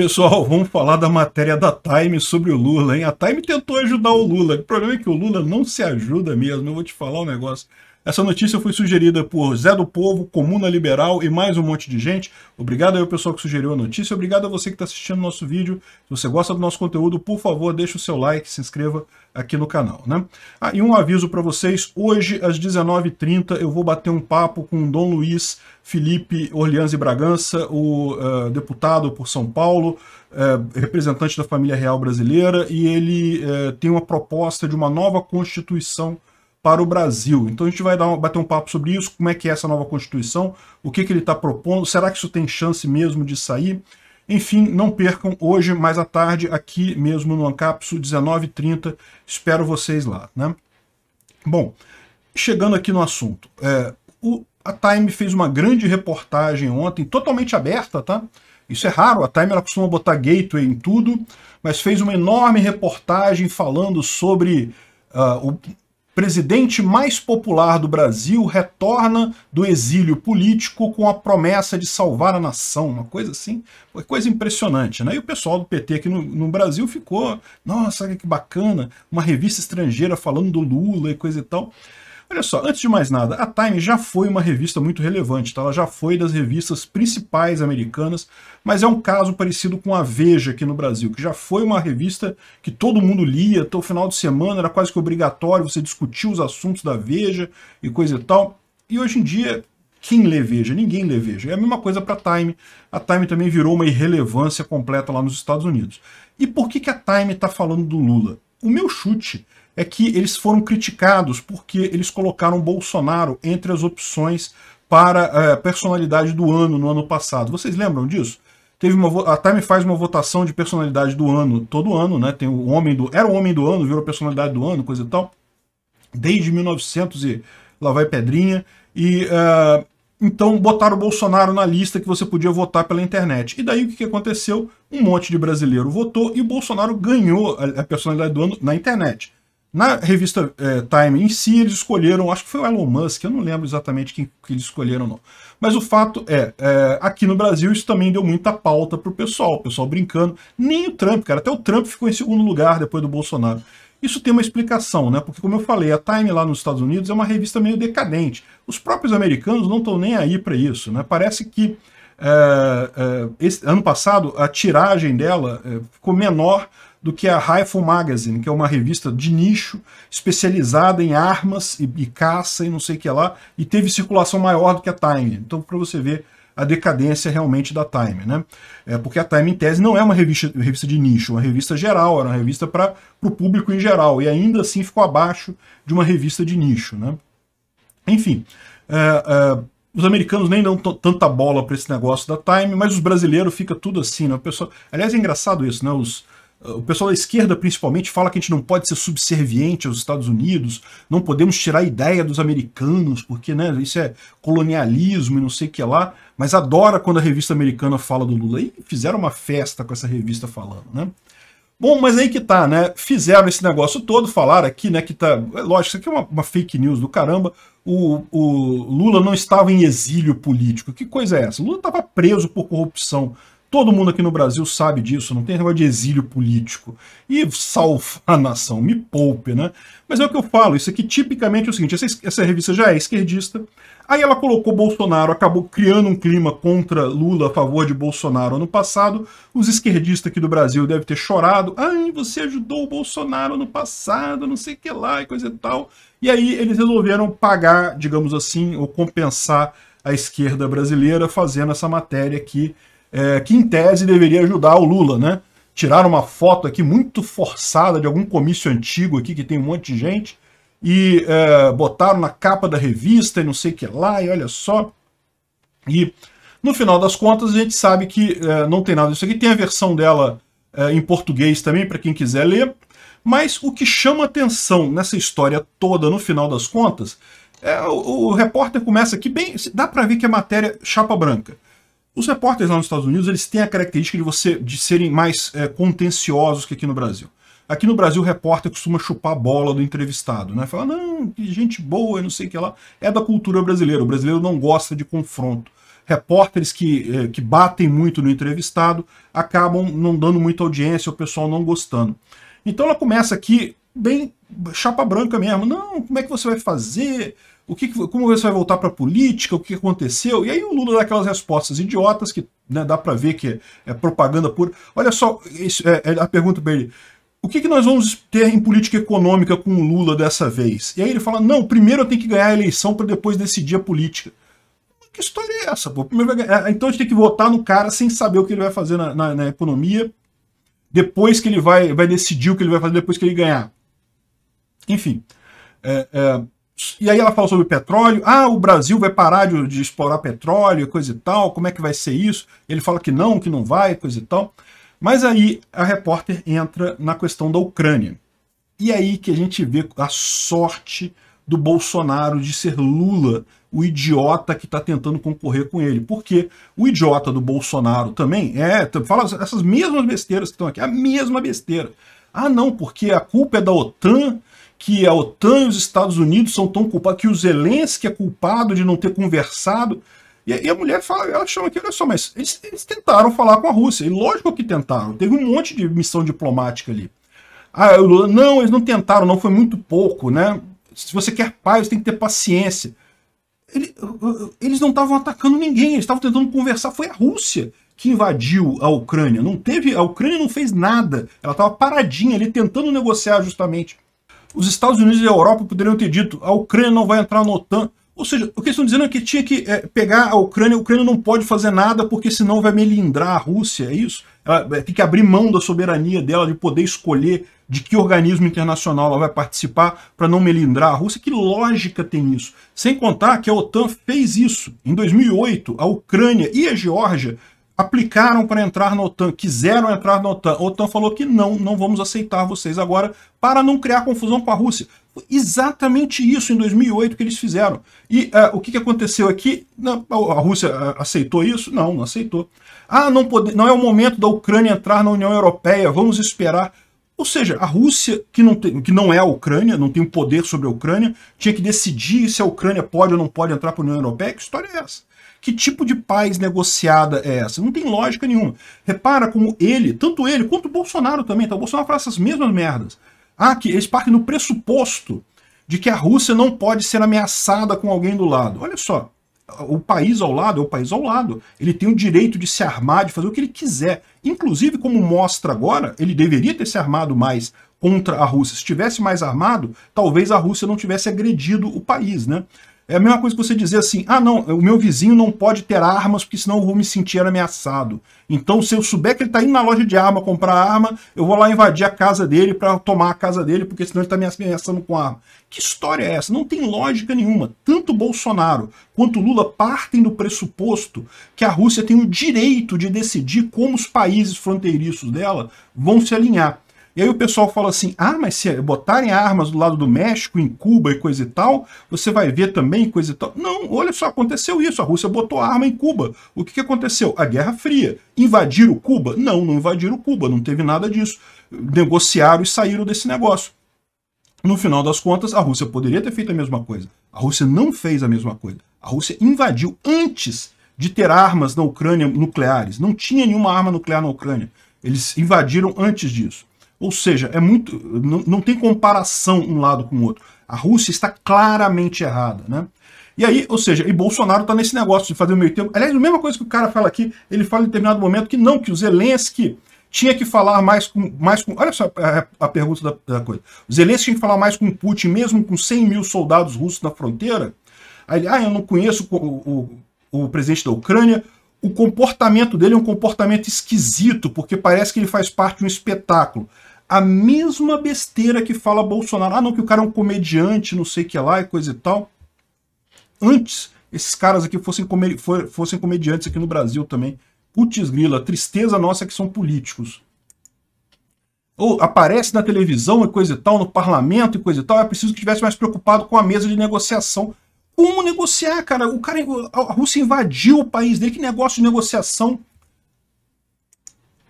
Pessoal, vamos falar da matéria da Time sobre o Lula, hein? A Time tentou ajudar o Lula. O problema é que o Lula não se ajuda mesmo. Eu vou te falar um negócio. Essa notícia foi sugerida por Zé do Povo, Comuna Liberal e mais um monte de gente. Obrigado aí ao pessoal que sugeriu a notícia. Obrigado a você que está assistindo nosso vídeo. Se você gosta do nosso conteúdo, por favor, deixe o seu like, se inscreva aqui no canal. Né? Ah, e um aviso para vocês, hoje às 19h30 eu vou bater um papo com o Dom Luiz Felipe Orleans e Bragança, o uh, deputado por São Paulo, uh, representante da família real brasileira, e ele uh, tem uma proposta de uma nova constituição para o Brasil. Então a gente vai dar um, bater um papo sobre isso, como é que é essa nova Constituição, o que, que ele está propondo, será que isso tem chance mesmo de sair? Enfim, não percam hoje, mais à tarde, aqui mesmo no Ancapso, 19h30. Espero vocês lá. Né? Bom, chegando aqui no assunto. É, o, a Time fez uma grande reportagem ontem, totalmente aberta, tá? Isso é raro, a Time ela costuma botar gateway em tudo, mas fez uma enorme reportagem falando sobre uh, o, presidente mais popular do Brasil retorna do exílio político com a promessa de salvar a nação, uma coisa assim, coisa impressionante. Né? E o pessoal do PT aqui no, no Brasil ficou, nossa, que bacana, uma revista estrangeira falando do Lula e coisa e tal. Olha só, antes de mais nada, a Time já foi uma revista muito relevante, tá? ela já foi das revistas principais americanas, mas é um caso parecido com a Veja aqui no Brasil, que já foi uma revista que todo mundo lia, até o final de semana era quase que obrigatório você discutir os assuntos da Veja e coisa e tal. E hoje em dia, quem lê Veja? Ninguém lê Veja. É a mesma coisa para a Time. A Time também virou uma irrelevância completa lá nos Estados Unidos. E por que, que a Time está falando do Lula? O meu chute é que eles foram criticados porque eles colocaram Bolsonaro entre as opções para a eh, personalidade do ano no ano passado. Vocês lembram disso? Teve uma, a Time faz uma votação de personalidade do ano todo ano, né? Tem o homem do era o homem do ano, virou personalidade do ano, coisa e tal. Desde 1900 e lá vai pedrinha e uh, então botaram o Bolsonaro na lista que você podia votar pela internet. E daí o que aconteceu? Um monte de brasileiro votou e o Bolsonaro ganhou a personalidade do ano na internet. Na revista é, Time em si, eles escolheram, acho que foi o Elon Musk, eu não lembro exatamente quem que eles escolheram, não. Mas o fato é, é, aqui no Brasil isso também deu muita pauta pro pessoal, o pessoal brincando. Nem o Trump, cara, até o Trump ficou em segundo lugar depois do Bolsonaro. Isso tem uma explicação, né? Porque, como eu falei, a Time lá nos Estados Unidos é uma revista meio decadente. Os próprios americanos não estão nem aí para isso, né? Parece que é, é, esse, ano passado a tiragem dela é, ficou menor do que a Rifle Magazine, que é uma revista de nicho especializada em armas e, e caça e não sei o que lá, e teve circulação maior do que a Time. Então, para você ver a decadência realmente da Time, né? É, porque a Time, em tese, não é uma revista, revista de nicho, é uma revista geral, era uma revista para o público em geral, e ainda assim ficou abaixo de uma revista de nicho, né? Enfim, é, é, os americanos nem dão tanta bola para esse negócio da Time, mas os brasileiros fica tudo assim, né? pessoal... Aliás, é engraçado isso, né? Os, o pessoal da esquerda principalmente fala que a gente não pode ser subserviente aos Estados Unidos, não podemos tirar a ideia dos americanos, porque né, isso é colonialismo e não sei o que lá, mas adora quando a revista americana fala do Lula. E fizeram uma festa com essa revista falando, né? Bom, mas aí que tá, né? Fizeram esse negócio todo, falaram aqui, né? Que tá. É lógico, isso aqui é uma, uma fake news do caramba. O, o Lula não estava em exílio político. Que coisa é essa? O Lula estava preso por corrupção Todo mundo aqui no Brasil sabe disso, não tem negócio de exílio político. E salva a nação, me poupe, né? Mas é o que eu falo, isso aqui tipicamente é o seguinte, essa, essa revista já é esquerdista, aí ela colocou Bolsonaro, acabou criando um clima contra Lula, a favor de Bolsonaro ano passado, os esquerdistas aqui do Brasil devem ter chorado, ai, você ajudou o Bolsonaro no passado, não sei o que lá, e coisa e tal. E aí eles resolveram pagar, digamos assim, ou compensar a esquerda brasileira fazendo essa matéria aqui, é, que em tese deveria ajudar o Lula, né? Tiraram uma foto aqui muito forçada de algum comício antigo aqui, que tem um monte de gente, e é, botaram na capa da revista e não sei o que lá, e olha só. E no final das contas a gente sabe que é, não tem nada disso aqui, tem a versão dela é, em português também, para quem quiser ler, mas o que chama atenção nessa história toda, no final das contas, é, o, o repórter começa aqui bem. Dá para ver que é matéria chapa branca. Os repórteres lá nos Estados Unidos eles têm a característica de você de serem mais é, contenciosos que aqui no Brasil. Aqui no Brasil o repórter costuma chupar a bola do entrevistado, né? Falar, não, que gente boa, não sei o que lá. É da cultura brasileira, o brasileiro não gosta de confronto. Repórteres que, é, que batem muito no entrevistado acabam não dando muita audiência, o pessoal não gostando. Então ela começa aqui bem chapa branca mesmo. Não, como é que você vai fazer? o que, como você vai voltar para a política, o que aconteceu. E aí o Lula dá aquelas respostas idiotas que né, dá para ver que é, é, propaganda pura. Olha só isso, é, é, a pergunta para ele. O que, que nós vamos ter em política econômica com o Lula dessa vez? E aí ele fala, não, primeiro eu tenho que ganhar a eleição para depois decidir a política. Que história é essa? Pô? É, então a gente tem que votar no cara sem saber o que ele vai fazer na, na, na economia, depois que ele vai, vai decidir o que ele vai fazer depois que ele ganhar. Enfim, é, é e aí ela fala sobre petróleo. Ah, o Brasil vai parar de, de, explorar petróleo, coisa e tal. Como é que vai ser isso? Ele fala que não, que não vai, coisa e tal. Mas aí a repórter entra na questão da Ucrânia. E aí que a gente vê a sorte do Bolsonaro de ser Lula, o idiota que está tentando concorrer com ele. Porque o idiota do Bolsonaro também é. Fala essas mesmas besteiras que estão aqui, a mesma besteira. Ah, não, porque a culpa é da OTAN que a OTAN e os Estados Unidos são tão culpados, que o Zelensky é culpado de não ter conversado. E aí a mulher fala, ela chama aqui, olha só, mas eles, eles tentaram falar com a Rússia. E lógico que tentaram, teve um monte de missão diplomática ali. Ah, não, eles não tentaram, não, foi muito pouco, né? Se você quer paz, você tem que ter paciência. Ele, eles não estavam atacando ninguém, eles estavam tentando conversar. Foi a Rússia que invadiu a Ucrânia. Não teve, a Ucrânia não fez nada. Ela estava paradinha ali tentando negociar justamente. Os Estados Unidos e a Europa poderiam ter dito a Ucrânia não vai entrar na OTAN. Ou seja, o que estão dizendo é que tinha que é, pegar a Ucrânia, a Ucrânia não pode fazer nada porque senão vai melindrar a Rússia, é isso? Ela eh, tem que abrir mão da soberania dela, de poder escolher de que organismo internacional ela vai participar para não melindrar a Rússia. Que lógica tem isso? Sem contar que a OTAN fez isso. Em 2008, a Ucrânia e a Geórgia aplicaram para entrar na OTAN, quiseram entrar na OTAN. A OTAN falou que não, não vamos aceitar vocês agora para não criar confusão com a Rússia. Foi exatamente isso em 2008 que eles fizeram. E uh, o que, que aconteceu aqui? Não, a Rússia eh, aceitou isso? Não, não aceitou. Ah, não, pode, não é o momento da Ucrânia entrar na União Europeia, vamos esperar. Ou seja, a Rússia, que não, tem, que não é a Ucrânia, não tem o um poder sobre a Ucrânia, tinha que decidir se a Ucrânia pode ou não pode entrar para a União Europeia. Que história é essa? Que tipo de paz negociada é essa? Não tem lógica nenhuma. Repara como ele, tanto ele quanto o Bolsonaro também, tá? o Bolsonaro fala essas mesmas merdas. Ah, que eles partem no pressuposto de que a Rússia não pode ser ameaçada com alguém do lado. Olha só, o país ao lado é o país ao lado. Ele tem o direito de se armar, de fazer o que ele quiser. Inclusive, como mostra agora, ele deveria ter se armado mais contra a Rússia. Se estivesse mais armado, talvez a Rússia não tivesse agredido o país, né? É a mesma coisa que você dizer assim, ah não, o meu vizinho não pode ter armas porque senão eu vou me sentir ameaçado. Então se eu souber que ele está indo na loja de arma comprar arma, eu vou lá invadir a casa dele para tomar a casa dele porque senão ele está me ameaçando com arma. Que história é essa? Não tem lógica nenhuma. Tanto Bolsonaro quanto Lula partem do pressuposto que a Rússia tem o direito de decidir como os países fronteiriços dela vão se alinhar. E aí o pessoal fala assim, ah, mas se botarem armas do lado do México, em Cuba e coisa e tal, você vai ver também coisa e tal. Não, olha só, aconteceu isso, a Rússia botou arma em Cuba. O que, que aconteceu? A Guerra Fria. Invadiram Cuba? Não, não invadiram Cuba, não teve nada disso. Negociaram e saíram desse negócio. No final das contas, a Rússia poderia ter feito a mesma coisa. A Rússia não fez a mesma coisa. A Rússia invadiu antes de ter armas na Ucrânia nucleares. Não tinha nenhuma arma nuclear na Ucrânia. Eles invadiram antes disso. Ou seja, é muito, não, não tem comparação um lado com o outro. A Rússia está claramente errada, né? E aí, ou seja, e Bolsonaro está nesse negócio de fazer o meio termo. Aliás, a mesma coisa que o cara fala aqui, ele fala em determinado momento que não, que o Zelensky tinha que falar mais com. Mais com olha só a, a pergunta da, da, coisa. O Zelensky tinha que falar mais com Putin, mesmo com 100 mil soldados russos na fronteira. Aí ele, ah, eu não conheço o, o, o presidente da Ucrânia. O comportamento dele é um comportamento esquisito, porque parece que ele faz parte de um espetáculo a mesma besteira que fala Bolsonaro. Ah, não, que o cara é um comediante, não sei o que lá e coisa e tal. Antes, esses caras aqui fossem, comedi, fossem comediantes aqui no Brasil também. Putz grila, tristeza nossa é que são políticos. Ou aparece na televisão e coisa e tal, no parlamento e coisa e tal. É preciso que tivesse mais preocupado com a mesa de negociação. Como negociar, cara? O cara, a Rússia invadiu o país dele. Que negócio de negociação?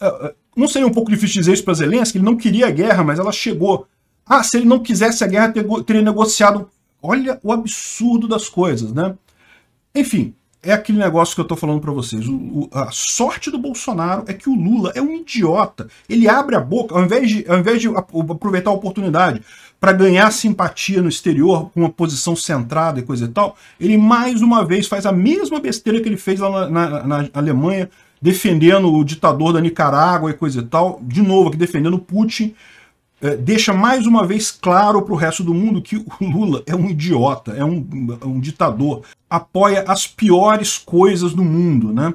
É, é, não seria é um pouco difícil dizer isso para Zelensky? Ele não queria a guerra, mas ela chegou. Ah, se ele não quisesse a guerra, teria negociado. Olha o absurdo das coisas, né? Enfim, é aquele negócio que eu estou falando para vocês. O, o, a sorte do Bolsonaro é que o Lula é um idiota. Ele abre a boca, ao invés de, ao invés de aproveitar a oportunidade para ganhar simpatia no exterior, com uma posição centrada e coisa e tal, ele mais uma vez faz a mesma besteira que ele fez lá na, na, na Alemanha defendendo o ditador da Nicarágua e coisa e tal, de novo aqui defendendo Putin, é, deixa mais uma vez claro para o resto do mundo que o Lula é um idiota, é um, é um ditador, apoia as piores coisas do mundo, né?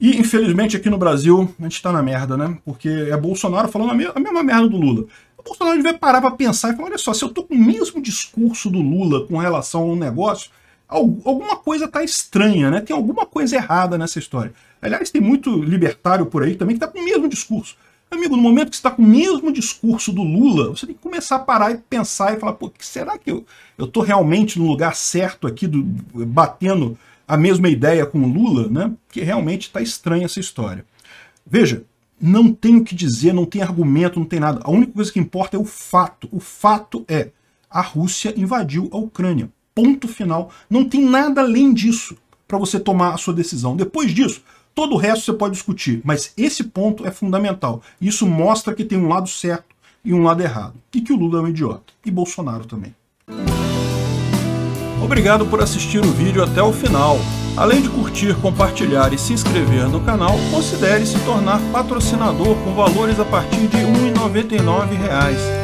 E, infelizmente, aqui no Brasil, a gente está na merda, né? Porque é Bolsonaro falando a, me a mesma merda do Lula. O Bolsonaro vai parar para pensar e falar, olha só, se eu tô com o mesmo discurso do Lula com relação ao negócio, alguma coisa tá estranha, né? Tem alguma coisa errada nessa história. Aliás, tem muito libertário por aí também que está com o mesmo discurso. Amigo, no momento que você está com o mesmo discurso do Lula, você tem que começar a parar e pensar e falar, pô, será que eu estou realmente no lugar certo aqui, do, batendo a mesma ideia com o Lula, né? Que realmente está estranha essa história. Veja, não tem o que dizer, não tem argumento, não tem nada. A única coisa que importa é o fato. O fato é, a Rússia invadiu a Ucrânia. Ponto final. Não tem nada além disso para você tomar a sua decisão. Depois disso, todo o resto você pode discutir, mas esse ponto é fundamental. Isso mostra que tem um lado certo e um lado errado. E que o Lula é um idiota. E Bolsonaro também. Obrigado por assistir o vídeo até o final. Além de curtir, compartilhar e se inscrever no canal, considere se tornar patrocinador com valores a partir de R$ 1,99